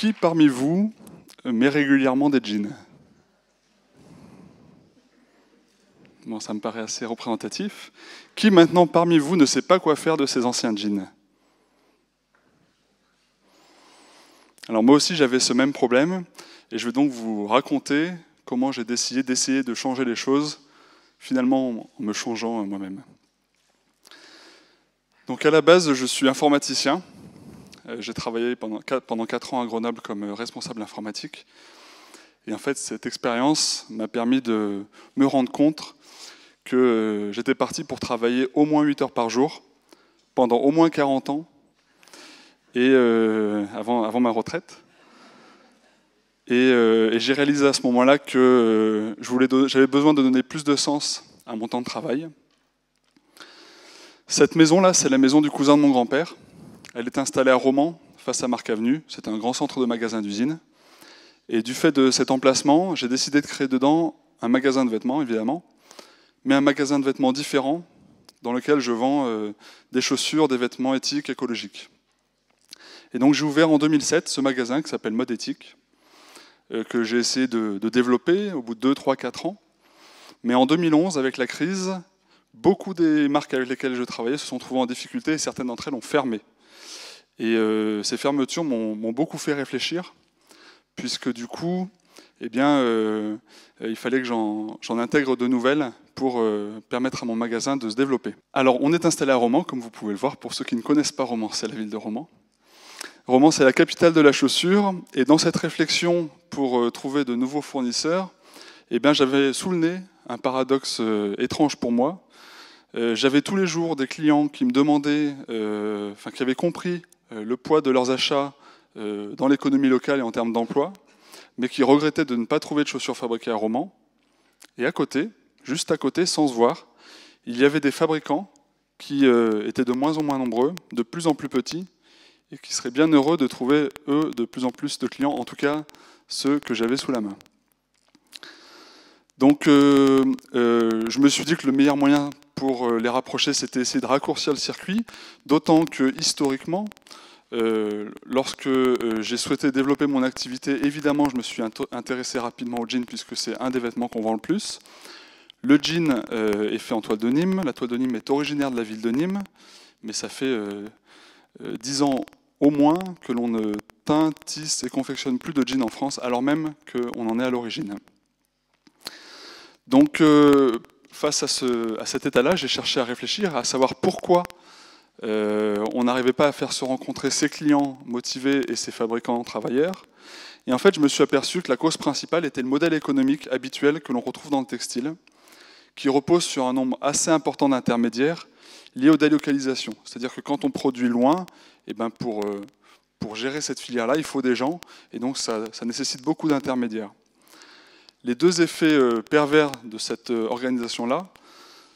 Qui parmi vous met régulièrement des jeans Bon, ça me paraît assez représentatif. Qui maintenant parmi vous ne sait pas quoi faire de ces anciens jeans Alors moi aussi j'avais ce même problème et je vais donc vous raconter comment j'ai décidé d'essayer de changer les choses finalement en me changeant moi-même. Donc à la base je suis informaticien, euh, j'ai travaillé pendant 4, pendant 4 ans à Grenoble comme euh, responsable informatique. Et en fait, cette expérience m'a permis de me rendre compte que euh, j'étais parti pour travailler au moins 8 heures par jour pendant au moins 40 ans et avant, avant ma retraite. Et, j'ai réalisé à ce moment-là que j'avais besoin de donner plus de sens à mon temps de travail. Cette maison-là, c'est la maison du cousin de mon grand-père. Elle est installée à Romans, face à Marc Avenue. C'est un grand centre de magasins d'usine. Et du fait de cet emplacement, j'ai décidé de créer dedans un magasin de vêtements, évidemment, mais un magasin de vêtements différent dans lequel je vends euh, des chaussures, des vêtements éthiques, écologiques. Et donc j'ai ouvert en 2007 ce magasin qui s'appelle Mode Éthique, euh, que j'ai essayé de, de, développer au bout de 2, 3, 4 ans. Mais en 2011, avec la crise, beaucoup des marques avec lesquelles je travaillais se sont trouvées en difficulté et certaines d'entre elles ont fermé. Et euh, ces fermetures m'ont beaucoup fait réfléchir, puisque du coup, eh bien, euh, il fallait que j'en intègre de nouvelles pour euh, permettre à mon magasin de se développer. Alors, on est installé à Romans, comme vous pouvez le voir, pour ceux qui ne connaissent pas Romans, c'est la ville de Romans. Romans, c'est la capitale de la chaussure, et dans cette réflexion pour trouver de nouveaux fournisseurs, eh j'avais sous le nez un paradoxe étrange pour moi, j'avais tous les jours des clients qui me demandaient, enfin qui avaient compris euh, le poids de leurs achats euh, dans l'économie locale et en termes d'emploi, mais qui regrettaient de ne pas trouver de chaussures fabriquées à Romans. Et à côté, juste à côté, sans se voir, il y avait des fabricants qui euh, étaient de moins en moins nombreux, de plus en plus petits, et qui seraient bien heureux de trouver, eux, de plus en plus de clients, en tout cas ceux que j'avais sous la main. Donc je me suis dit que le meilleur moyen pour euh, les rapprocher, c'était essayer de raccourcir le circuit, d'autant que historiquement, euh, lorsque euh, j'ai souhaité développer mon activité, évidemment, je me suis intéressé rapidement au jean puisque c'est un des vêtements qu'on vend le plus. Le jean est fait en toile de Nîmes. La toile de Nîmes est originaire de la ville de Nîmes, mais ça fait dix ans au moins que l'on ne teint, tisse et confectionne plus de jeans en France, alors même qu'on en est à l'origine. Donc, face à, cet état-là, j'ai cherché à réfléchir, à savoir pourquoi euh, on n'arrivait pas à faire se rencontrer ses clients motivés et ses fabricants travailleurs. Et en fait, je me suis aperçu que la cause principale était le modèle économique habituel que l'on retrouve dans le textile, qui repose sur un nombre assez important d'intermédiaires liés aux délocalisations. C'est-à-dire que quand on produit loin, et eh ben euh, pour, gérer cette filière-là, il faut des gens, et donc ça nécessite beaucoup d'intermédiaires. Les deux effets euh, pervers de cette euh, organisation-là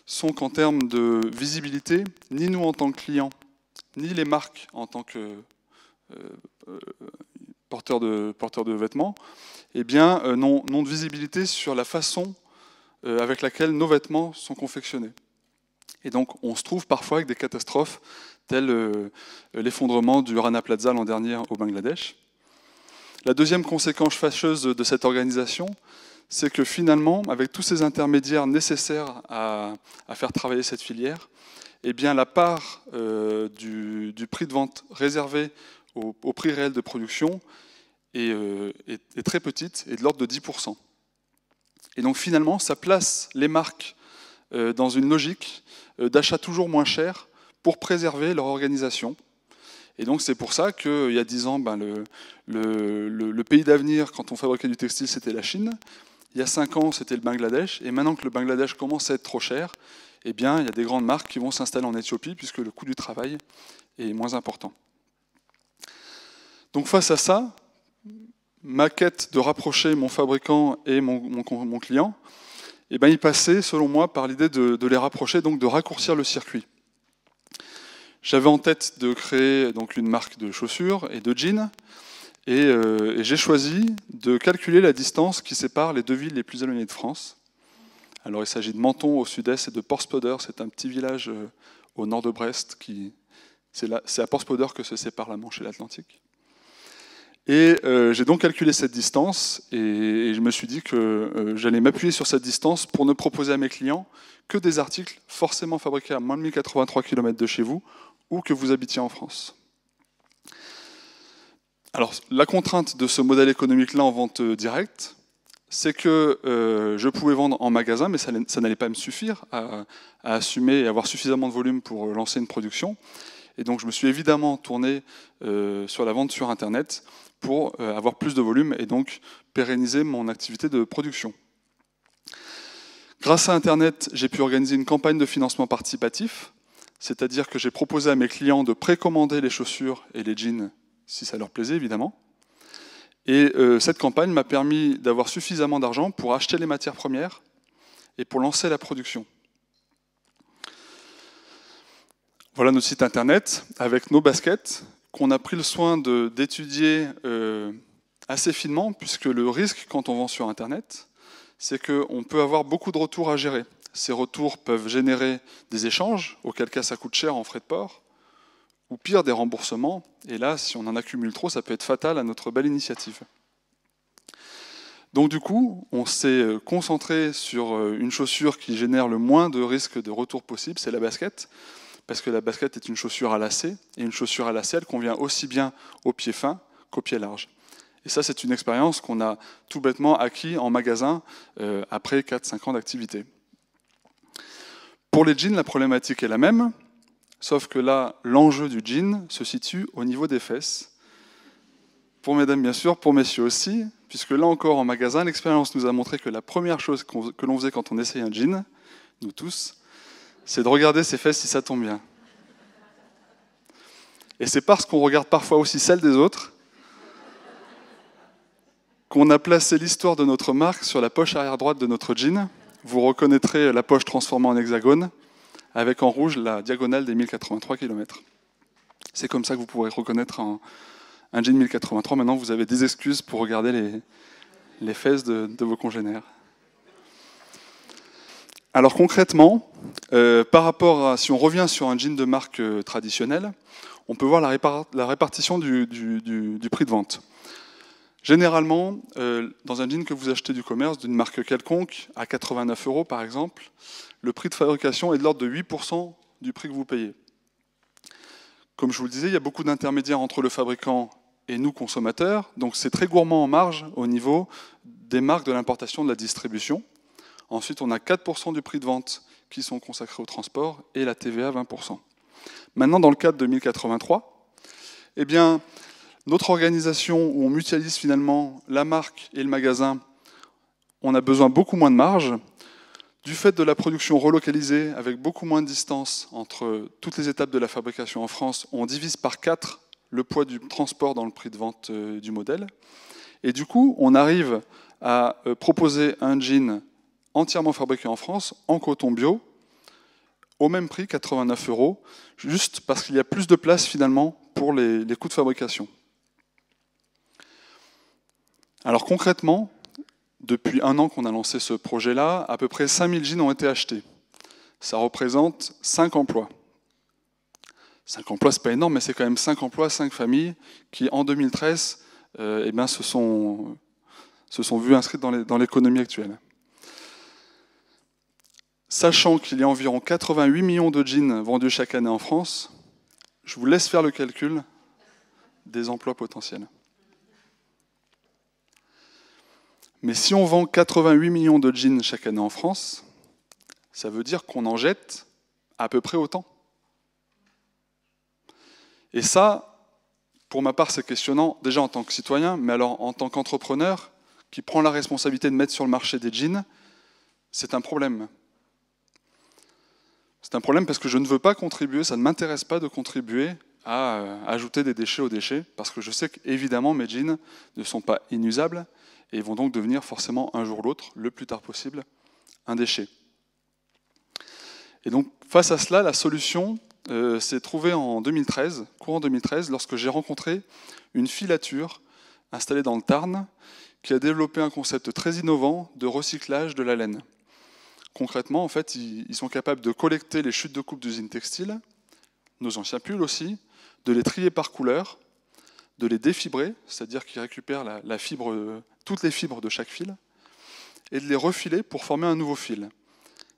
sont qu'en termes de visibilité, ni nous en tant que clients, ni les marques en tant que euh, porteurs, de, vêtements, eh bien, n'ont non de visibilité sur la façon avec laquelle nos vêtements sont confectionnés. Et donc, on se trouve parfois avec des catastrophes telles l'effondrement du Rana Plaza l'an dernier au Bangladesh. La deuxième conséquence fâcheuse de cette organisation, c'est que finalement, avec tous ces intermédiaires nécessaires à, faire travailler cette filière, eh bien, la part euh, du, prix de vente réservé au, prix réel de production est, euh, très petite, est de l'ordre de 10%. Et donc finalement, ça place les marques euh, dans une logique d'achat toujours moins cher pour préserver leur organisation. Et donc c'est pour ça qu'il y a 10 ans, ben, le pays d'avenir, quand on fabriquait du textile, c'était la Chine il y a cinq ans, c'était le Bangladesh, et maintenant que le Bangladesh commence à être trop cher, eh bien, il y a des grandes marques qui vont s'installer en Éthiopie, puisque le coût du travail est moins important. Donc face à ça, ma quête de rapprocher mon fabricant et mon, client, eh bien, il passait, selon moi, par l'idée de, de les rapprocher, donc de raccourcir le circuit. J'avais en tête de créer donc une marque de chaussures et de jeans, euh, et, j'ai choisi de calculer la distance qui sépare les deux villes les plus éloignées de France. Alors il s'agit de Menton au sud-est et de Spoder, c'est un petit village euh, au nord de Brest qui c'est à Spoder que se sépare la Manche et l'Atlantique. Et euh, j'ai donc calculé cette distance et, je me suis dit que j'allais m'appuyer sur cette distance pour ne proposer à mes clients que des articles forcément fabriqués à moins de 1083 km de chez vous ou que vous habitiez en France. Alors, la contrainte de ce modèle économique-là en vente euh, directe, c'est que euh, je pouvais vendre en magasin, mais ça, n'allait pas me suffire à, assumer et avoir suffisamment de volume pour euh, lancer une production. Et donc, je me suis évidemment tourné sur la vente sur Internet pour avoir plus de volume et donc pérenniser mon activité de production. Grâce à Internet, j'ai pu organiser une campagne de financement participatif, c'est-à-dire que j'ai proposé à mes clients de précommander les chaussures et les jeans si ça leur plaisait évidemment. Et euh, cette campagne m'a permis d'avoir suffisamment d'argent pour acheter les matières premières et pour lancer la production. Voilà notre site internet avec nos baskets qu'on a pris le soin d'étudier euh, assez finement, puisque le risque quand on vend sur Internet, c'est qu'on peut avoir beaucoup de retours à gérer. Ces retours peuvent générer des échanges, auquel cas ça coûte cher en frais de port ou pire des remboursements. Et là, si on en accumule trop, ça peut être fatal à notre belle initiative. Donc du coup, on s'est euh, concentré sur euh, une chaussure qui génère le moins de risques de retour possible, c'est la basket, parce que la basket est une chaussure à lacets, et une chaussure à lacets, elle convient aussi bien aux pieds fins qu'aux pieds larges. Et ça, c'est une expérience qu'on a tout bêtement acquis en magasin euh, après 4-5 ans d'activité. Pour les jeans, la problématique est la même. Sauf que là, l'enjeu du jean se situe au niveau des fesses. Pour mesdames, bien sûr, pour messieurs aussi, puisque là encore, en magasin, l'expérience nous a montré que la première chose que l'on faisait quand on essaye un jean, nous tous, c'est de regarder ses fesses si ça tombe bien. Et c'est parce qu'on regarde parfois aussi celles des autres qu'on a placé l'histoire de notre marque sur la poche arrière droite de notre jean. Vous reconnaîtrez la poche transformée en hexagone avec en rouge la diagonale des 1083 km. C'est comme ça que vous pourrez reconnaître un, jean 1083. Maintenant, vous avez des excuses pour regarder les, les fesses de, vos congénères. Alors concrètement, euh, par rapport à, si on revient sur un jean de marque euh, traditionnelle, on peut voir la, répartition du prix de vente. Généralement, euh, dans un jean que vous achetez du commerce, d'une marque quelconque, à 89 euros par exemple, le prix de fabrication est de l'ordre de 8% du prix que vous payez. Comme je vous le disais, il y a beaucoup d'intermédiaires entre le fabricant et nous consommateurs, donc c'est très gourmand en marge au niveau des marques de l'importation de la distribution. Ensuite, on a 4% du prix de vente qui sont consacrés au transport et la TVA 20%. Maintenant, dans le cadre de 1083, eh bien, notre organisation où on mutualise finalement la marque et le magasin, on a besoin beaucoup moins de marge. Du fait de la production relocalisée, avec beaucoup moins de distance entre toutes les étapes de la fabrication en France, on divise par 4 le poids du transport dans le prix de vente euh, du modèle. Et du coup, on arrive à euh, proposer un jean entièrement fabriqué en France, en coton bio, au même prix, 89 euros, juste parce qu'il y a plus de place finalement pour les, les coûts de fabrication. Alors concrètement, depuis un an qu'on a lancé ce projet-là, à peu près 5000 jeans ont été achetés. Ça représente 5 emplois. 5 emplois, ce n'est pas énorme, mais c'est quand même 5 emplois, 5 familles qui, en 2013, euh, eh se, sont, se sont vues inscrites dans l'économie actuelle. Sachant qu'il y a environ 88 millions de jeans vendus chaque année en France, je vous laisse faire le calcul des emplois potentiels. Mais si on vend 88 millions de jeans chaque année en France, ça veut dire qu'on en jette à peu près autant. Et ça, pour ma part, c'est questionnant déjà en tant que citoyen, mais alors en tant qu'entrepreneur qui prend la responsabilité de mettre sur le marché des jeans, c'est un problème. C'est un problème parce que je ne veux pas contribuer, ça ne m'intéresse pas de contribuer à euh, ajouter des déchets aux déchets, parce que je sais qu'évidemment mes jeans ne sont pas inusables, et vont donc devenir forcément un jour ou l'autre, le plus tard possible, un déchet. Et donc face à cela, la solution euh, s'est trouvée en 2013, courant 2013, lorsque j'ai rencontré une filature installée dans le Tarn qui a développé un concept très innovant de recyclage de la laine. Concrètement, en fait, ils sont capables de collecter les chutes de coupe d'usines textiles, nos anciens pulls aussi, de les trier par couleur de les défibrer, c'est-à-dire qu'ils récupèrent toutes les fibres de chaque fil, et de les refiler pour former un nouveau fil.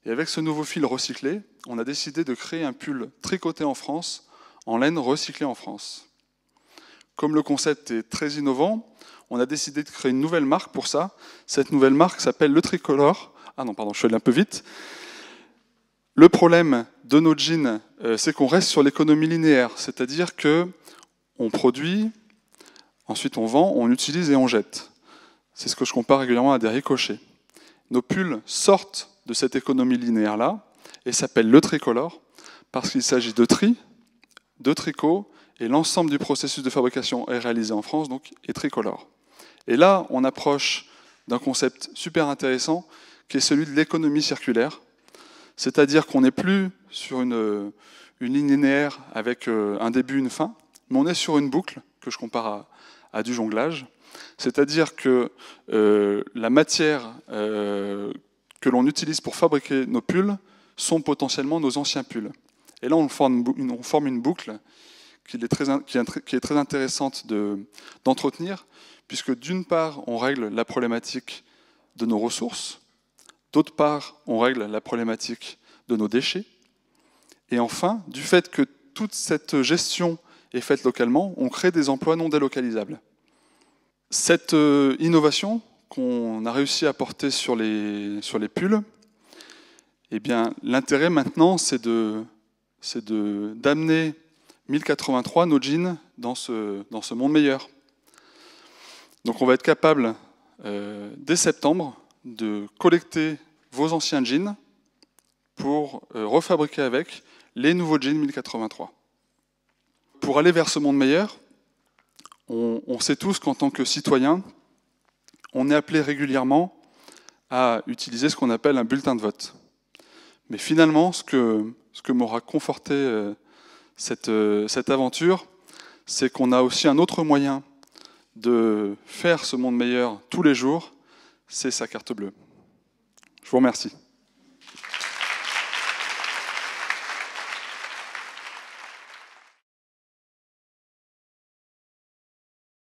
Et avec ce nouveau fil recyclé, on a décidé de créer un pull tricoté en France, en laine recyclée en France. Comme le concept est très innovant, on a décidé de créer une nouvelle marque pour ça. Cette nouvelle marque s'appelle Le Tricolore. Ah non, pardon, je suis allé un peu vite. Le problème de nos jeans, euh, c'est qu'on reste sur l'économie linéaire, c'est-à-dire que on produit, Ensuite, on vend, on utilise et on jette. C'est ce que je compare régulièrement à des ricochets. Nos pulls sortent de cette économie linéaire-là et s'appellent le tricolore parce qu'il s'agit de tri, de tricot et l'ensemble du processus de fabrication est réalisé en France donc est tricolore. Et là, on approche d'un concept super intéressant qui est celui de l'économie circulaire, c'est-à-dire qu'on n'est plus sur une, une ligne linéaire avec euh, un début, une fin, mais on est sur une boucle que je compare à, à du jonglage. C'est-à-dire que euh, la matière euh, que l'on utilise pour fabriquer nos pulls sont potentiellement nos anciens pulls. Et là, on forme une, boucle qui est très, intéressante d'entretenir, puisque d'une part, on règle la problématique de nos ressources, d'autre part, on règle la problématique de nos déchets, et enfin, du fait que toute cette gestion est faite localement, on crée des emplois non délocalisables. Cette euh, innovation qu'on a réussi à porter sur les, sur les pulls, eh bien, l'intérêt maintenant, c'est de, de, d'amener 1083 nos jeans dans ce, dans ce monde meilleur. Donc, on va être capable, euh, dès septembre, de collecter vos anciens jeans pour euh, refabriquer avec les nouveaux jeans 1083. Pour aller vers ce monde meilleur, on, sait tous qu'en tant que citoyen, on est appelé régulièrement à utiliser ce qu'on appelle un bulletin de vote. Mais finalement, ce que, ce que m'aura conforté euh, cette, euh, cette aventure, c'est qu'on a aussi un autre moyen de faire ce monde meilleur tous les jours, c'est sa carte bleue. Je vous remercie.